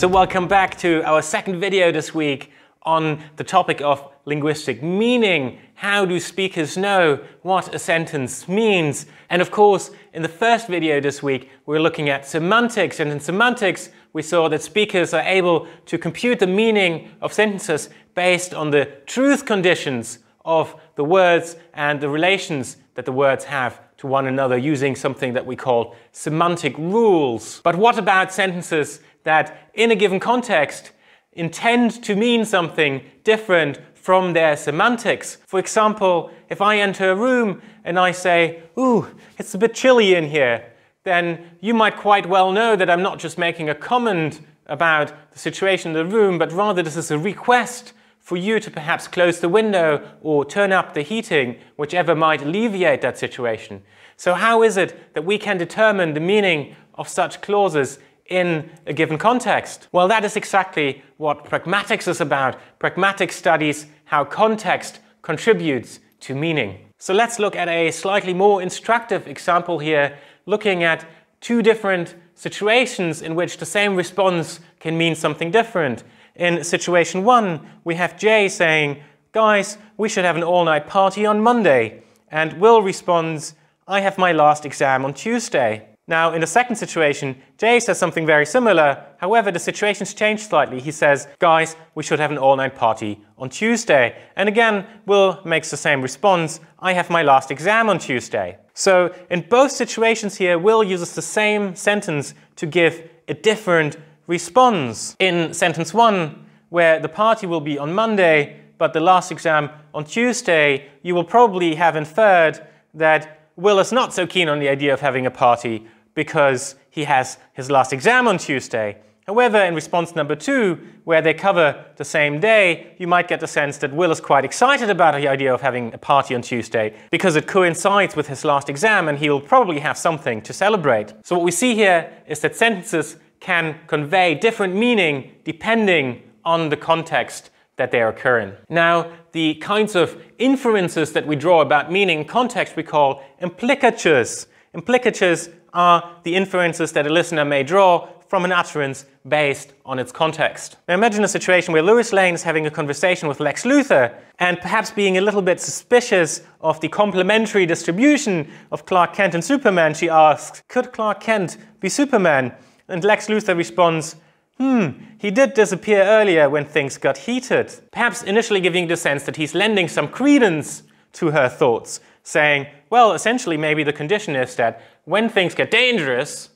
So welcome back to our second video this week on the topic of linguistic meaning. How do speakers know what a sentence means? And of course, in the first video this week, we were looking at semantics. And in semantics, we saw that speakers are able to compute the meaning of sentences based on the truth conditions of the words and the relations that the words have to one another using something that we call semantic rules. But what about sentences that, in a given context, intend to mean something different from their semantics. For example, if I enter a room and I say, ooh, it's a bit chilly in here, then you might quite well know that I'm not just making a comment about the situation in the room, but rather this is a request for you to perhaps close the window or turn up the heating, whichever might alleviate that situation. So how is it that we can determine the meaning of such clauses in a given context? Well, that is exactly what pragmatics is about. Pragmatics studies how context contributes to meaning. So let's look at a slightly more instructive example here, looking at two different situations in which the same response can mean something different. In situation one, we have Jay saying, guys, we should have an all-night party on Monday. And Will responds, I have my last exam on Tuesday. Now, in the second situation, Jay says something very similar. However, the situation's changed slightly. He says, guys, we should have an all-night party on Tuesday. And again, Will makes the same response. I have my last exam on Tuesday. So in both situations here, Will uses the same sentence to give a different response. In sentence one, where the party will be on Monday, but the last exam on Tuesday, you will probably have inferred that Will is not so keen on the idea of having a party because he has his last exam on Tuesday. However, in response number two, where they cover the same day, you might get the sense that Will is quite excited about the idea of having a party on Tuesday because it coincides with his last exam and he'll probably have something to celebrate. So what we see here is that sentences can convey different meaning depending on the context that they occur in. Now, the kinds of inferences that we draw about meaning and context we call implicatures. Implicatures are the inferences that a listener may draw from an utterance based on its context. Now imagine a situation where Lewis Lane is having a conversation with Lex Luthor and perhaps being a little bit suspicious of the complementary distribution of Clark Kent and Superman, she asks, could Clark Kent be Superman? And Lex Luthor responds, hmm, he did disappear earlier when things got heated. Perhaps initially giving the sense that he's lending some credence to her thoughts, saying, well, essentially maybe the condition is that when things get dangerous,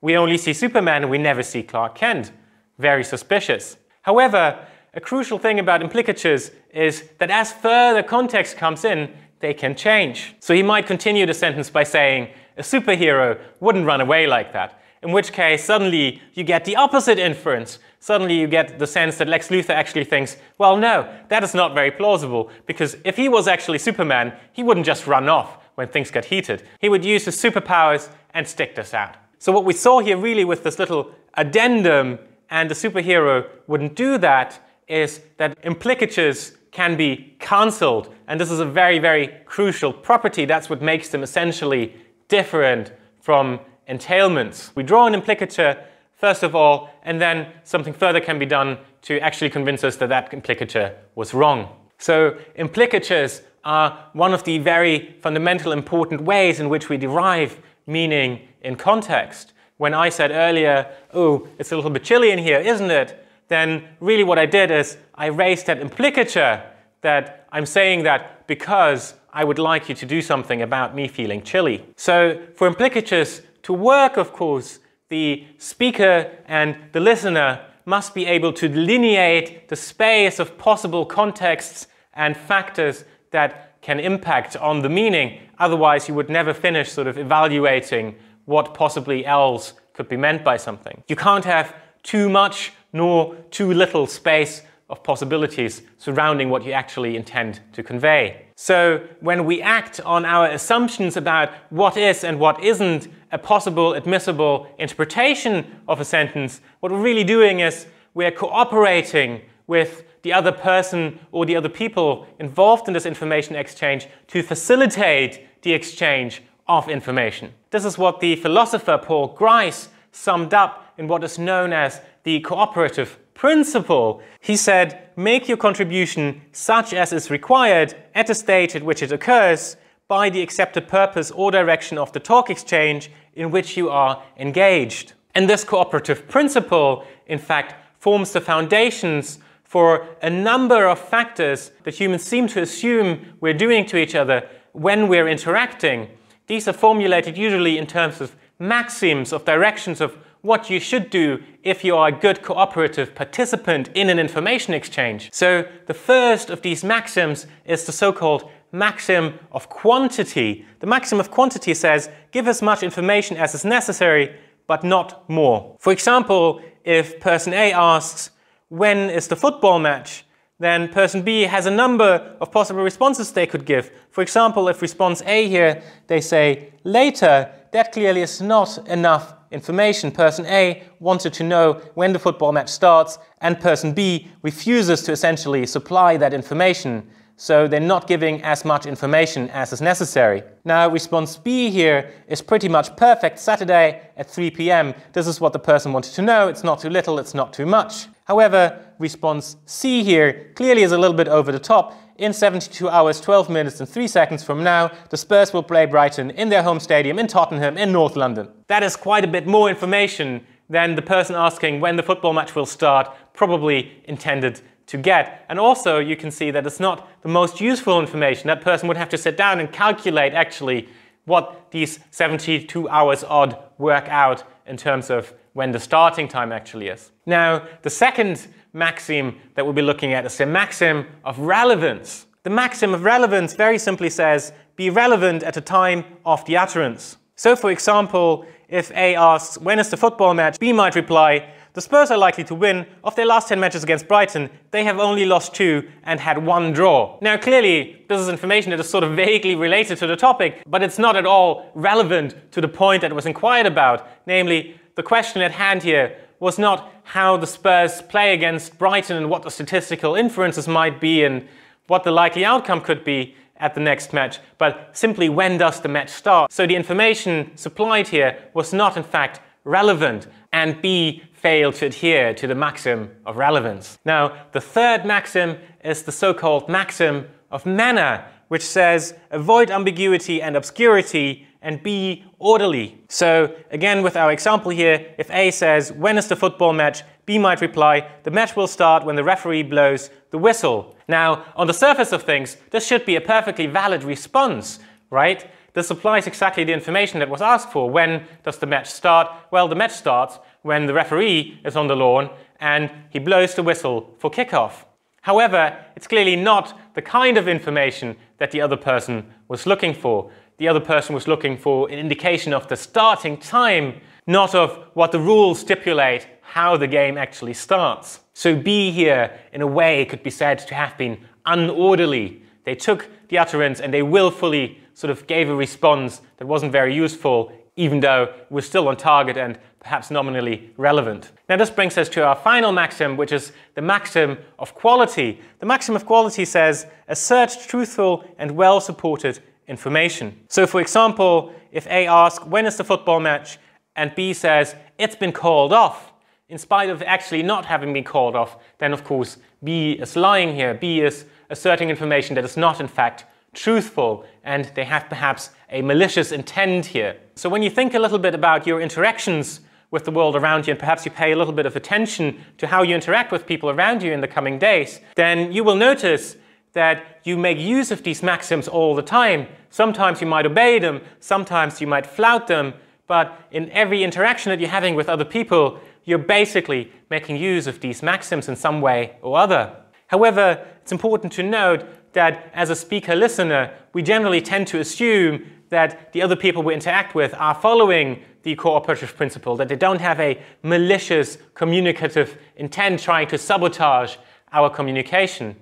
we only see Superman and we never see Clark Kent. Very suspicious. However, a crucial thing about implicatures is that as further context comes in, they can change. So he might continue the sentence by saying, a superhero wouldn't run away like that. In which case, suddenly you get the opposite inference. Suddenly you get the sense that Lex Luthor actually thinks, well, no, that is not very plausible, because if he was actually Superman, he wouldn't just run off when things got heated. He would use his superpowers and stick this out. So what we saw here really with this little addendum and the superhero wouldn't do that is that implicatures can be cancelled. And this is a very, very crucial property. That's what makes them essentially different from entailments. We draw an implicature first of all, and then something further can be done to actually convince us that that implicature was wrong. So implicatures are one of the very fundamental important ways in which we derive meaning in context. When I said earlier, oh, it's a little bit chilly in here, isn't it? Then really what I did is I raised that implicature that I'm saying that because I would like you to do something about me feeling chilly. So for implicatures to work, of course, the speaker and the listener must be able to delineate the space of possible contexts and factors that can impact on the meaning. Otherwise, you would never finish sort of evaluating what possibly else could be meant by something. You can't have too much nor too little space of possibilities surrounding what you actually intend to convey. So when we act on our assumptions about what is and what isn't a possible admissible interpretation of a sentence, what we're really doing is we're cooperating with the other person or the other people involved in this information exchange to facilitate the exchange of information. This is what the philosopher Paul Grice summed up in what is known as the cooperative principle. He said, make your contribution such as is required at the stage at which it occurs by the accepted purpose or direction of the talk exchange in which you are engaged. And this cooperative principle, in fact, forms the foundations for a number of factors that humans seem to assume we're doing to each other when we're interacting. These are formulated usually in terms of maxims, of directions of what you should do if you are a good cooperative participant in an information exchange. So the first of these maxims is the so-called maxim of quantity. The maxim of quantity says, give as much information as is necessary, but not more. For example, if person A asks, when is the football match, then person B has a number of possible responses they could give. For example, if response A here, they say later, that clearly is not enough information. Person A wanted to know when the football match starts and person B refuses to essentially supply that information so they're not giving as much information as is necessary. Now response B here is pretty much perfect Saturday at 3 p.m. This is what the person wanted to know, it's not too little, it's not too much. However, response C here clearly is a little bit over the top. In 72 hours, 12 minutes and 3 seconds from now, the Spurs will play Brighton in their home stadium in Tottenham in North London. That is quite a bit more information than the person asking when the football match will start probably intended to get. And also you can see that it's not the most useful information. That person would have to sit down and calculate actually what these 72 hours odd work out in terms of when the starting time actually is. Now, the second maxim that we'll be looking at is the maxim of relevance. The maxim of relevance very simply says, be relevant at the time of the utterance. So for example, if A asks, when is the football match? B might reply, the Spurs are likely to win. Of their last 10 matches against Brighton, they have only lost two and had one draw. Now clearly, this is information that is sort of vaguely related to the topic, but it's not at all relevant to the point that was inquired about. Namely, the question at hand here was not how the Spurs play against Brighton and what the statistical inferences might be and what the likely outcome could be at the next match, but simply when does the match start. So the information supplied here was not in fact relevant and B fail to adhere to the maxim of relevance. Now, the third maxim is the so-called maxim of manner, which says avoid ambiguity and obscurity and be orderly. So again, with our example here, if A says, when is the football match? B might reply, the match will start when the referee blows the whistle. Now, on the surface of things, this should be a perfectly valid response, right? This supplies exactly the information that was asked for. When does the match start? Well, the match starts when the referee is on the lawn and he blows the whistle for kickoff. However, it's clearly not the kind of information that the other person was looking for. The other person was looking for an indication of the starting time, not of what the rules stipulate how the game actually starts. So B here, in a way, could be said to have been unorderly. They took the utterance and they willfully sort of gave a response that wasn't very useful, even though we're still on target and perhaps nominally relevant. Now this brings us to our final maxim, which is the maxim of quality. The maxim of quality says, assert truthful and well-supported information. So for example, if A asks, when is the football match? And B says, it's been called off. In spite of actually not having been called off, then of course B is lying here. B is asserting information that is not in fact truthful, and they have perhaps a malicious intent here. So when you think a little bit about your interactions with the world around you, and perhaps you pay a little bit of attention to how you interact with people around you in the coming days, then you will notice that you make use of these maxims all the time. Sometimes you might obey them, sometimes you might flout them, but in every interaction that you're having with other people, you're basically making use of these maxims in some way or other. However, it's important to note that as a speaker listener, we generally tend to assume that the other people we interact with are following the cooperative principle, that they don't have a malicious communicative intent trying to sabotage our communication.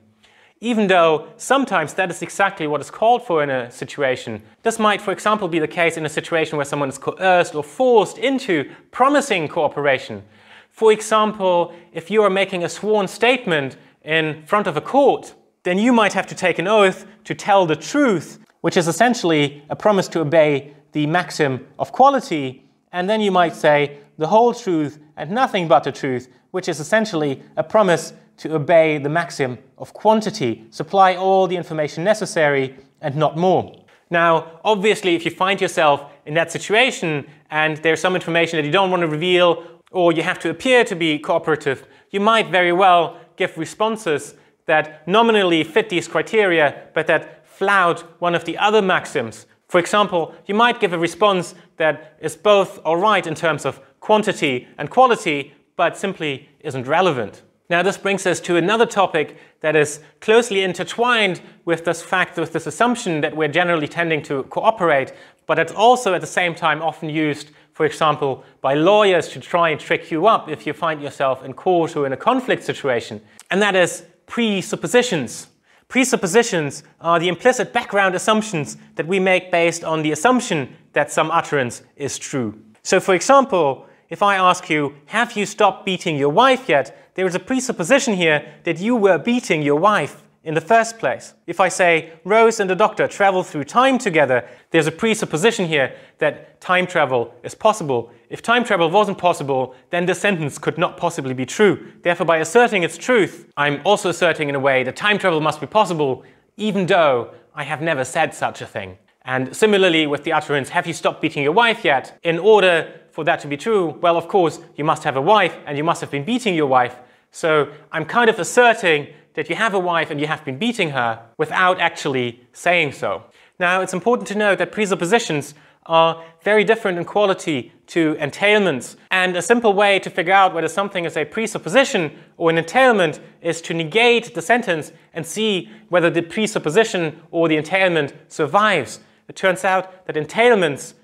Even though sometimes that is exactly what is called for in a situation. This might, for example, be the case in a situation where someone is coerced or forced into promising cooperation. For example, if you are making a sworn statement in front of a court, then you might have to take an oath to tell the truth, which is essentially a promise to obey the maxim of quality. And then you might say the whole truth and nothing but the truth, which is essentially a promise to obey the maxim of quantity, supply all the information necessary and not more. Now, obviously, if you find yourself in that situation and there's some information that you don't want to reveal or you have to appear to be cooperative, you might very well give responses that nominally fit these criteria, but that flout one of the other maxims. For example, you might give a response that is both all right in terms of quantity and quality, but simply isn't relevant. Now, this brings us to another topic that is closely intertwined with this fact, with this assumption that we're generally tending to cooperate, but it's also at the same time often used, for example, by lawyers to try and trick you up if you find yourself in court or in a conflict situation. And that is presuppositions. Presuppositions are the implicit background assumptions that we make based on the assumption that some utterance is true. So for example, if I ask you, have you stopped beating your wife yet? There is a presupposition here that you were beating your wife in the first place. If I say Rose and the doctor travel through time together, there's a presupposition here that time travel is possible. If time travel wasn't possible, then the sentence could not possibly be true. Therefore, by asserting its truth, I'm also asserting in a way that time travel must be possible, even though I have never said such a thing. And similarly with the utterance, have you stopped beating your wife yet? In order for that to be true, well, of course, you must have a wife and you must have been beating your wife. So I'm kind of asserting that you have a wife and you have been beating her without actually saying so. Now, it's important to note that presuppositions are very different in quality to entailments. And a simple way to figure out whether something is a presupposition or an entailment is to negate the sentence and see whether the presupposition or the entailment survives. It turns out that entailments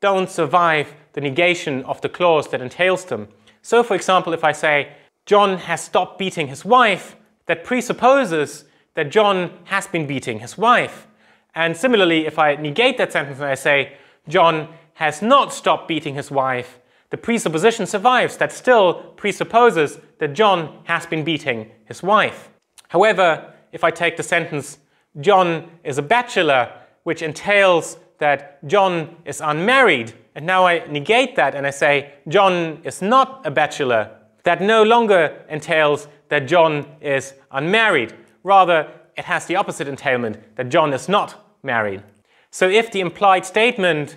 don't survive the negation of the clause that entails them. So, for example, if I say, John has stopped beating his wife, that presupposes that John has been beating his wife. And similarly, if I negate that sentence and I say, John has not stopped beating his wife, the presupposition survives. That still presupposes that John has been beating his wife. However, if I take the sentence, John is a bachelor, which entails that John is unmarried, and now I negate that and I say, John is not a bachelor, that no longer entails that John is unmarried. Rather, it has the opposite entailment, that John is not married. So if the implied statement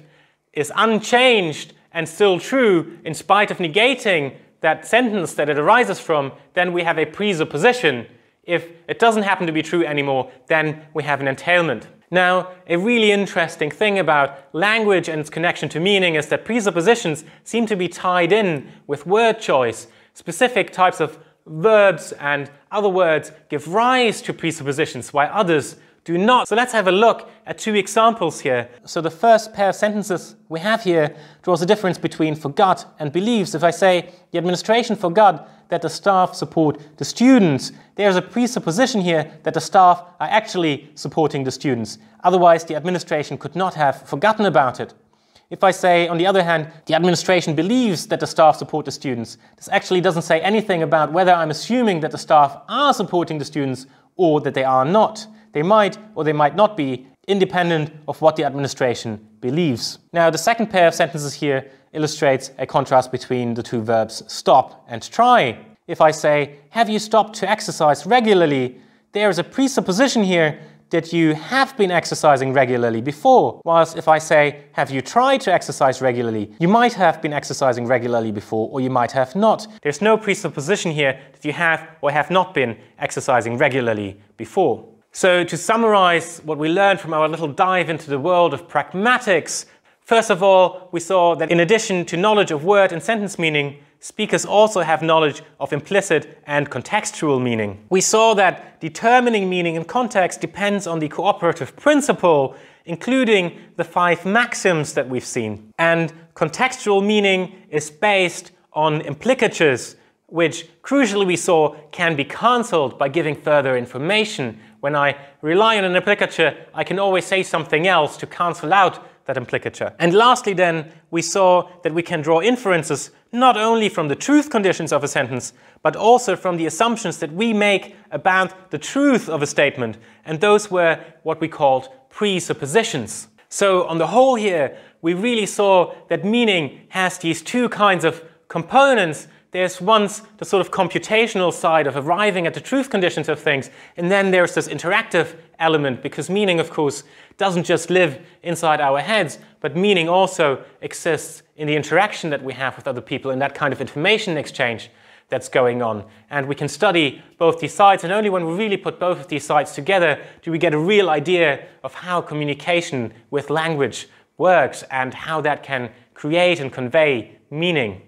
is unchanged and still true in spite of negating that sentence that it arises from, then we have a presupposition. If it doesn't happen to be true anymore, then we have an entailment. Now, a really interesting thing about language and its connection to meaning is that presuppositions seem to be tied in with word choice Specific types of verbs and other words give rise to presuppositions, while others do not. So let's have a look at two examples here. So the first pair of sentences we have here draws a difference between forgot and believes. If I say the administration forgot that the staff support the students, there's a presupposition here that the staff are actually supporting the students. Otherwise, the administration could not have forgotten about it. If I say, on the other hand, the administration believes that the staff support the students, this actually doesn't say anything about whether I'm assuming that the staff are supporting the students or that they are not. They might or they might not be, independent of what the administration believes. Now, the second pair of sentences here illustrates a contrast between the two verbs stop and try. If I say, have you stopped to exercise regularly? There is a presupposition here that you have been exercising regularly before. Whilst if I say, have you tried to exercise regularly, you might have been exercising regularly before or you might have not. There's no presupposition here that you have or have not been exercising regularly before. So to summarize what we learned from our little dive into the world of pragmatics, first of all, we saw that in addition to knowledge of word and sentence meaning, speakers also have knowledge of implicit and contextual meaning. We saw that determining meaning in context depends on the cooperative principle, including the five maxims that we've seen. And contextual meaning is based on implicatures, which crucially we saw can be cancelled by giving further information. When I rely on an implicature, I can always say something else to cancel out that implicature. And lastly then, we saw that we can draw inferences not only from the truth conditions of a sentence, but also from the assumptions that we make about the truth of a statement. And those were what we called presuppositions. So on the whole here, we really saw that meaning has these two kinds of components there's once the sort of computational side of arriving at the truth conditions of things, and then there's this interactive element because meaning, of course, doesn't just live inside our heads, but meaning also exists in the interaction that we have with other people and that kind of information exchange that's going on. And we can study both these sides, and only when we really put both of these sides together do we get a real idea of how communication with language works and how that can create and convey meaning.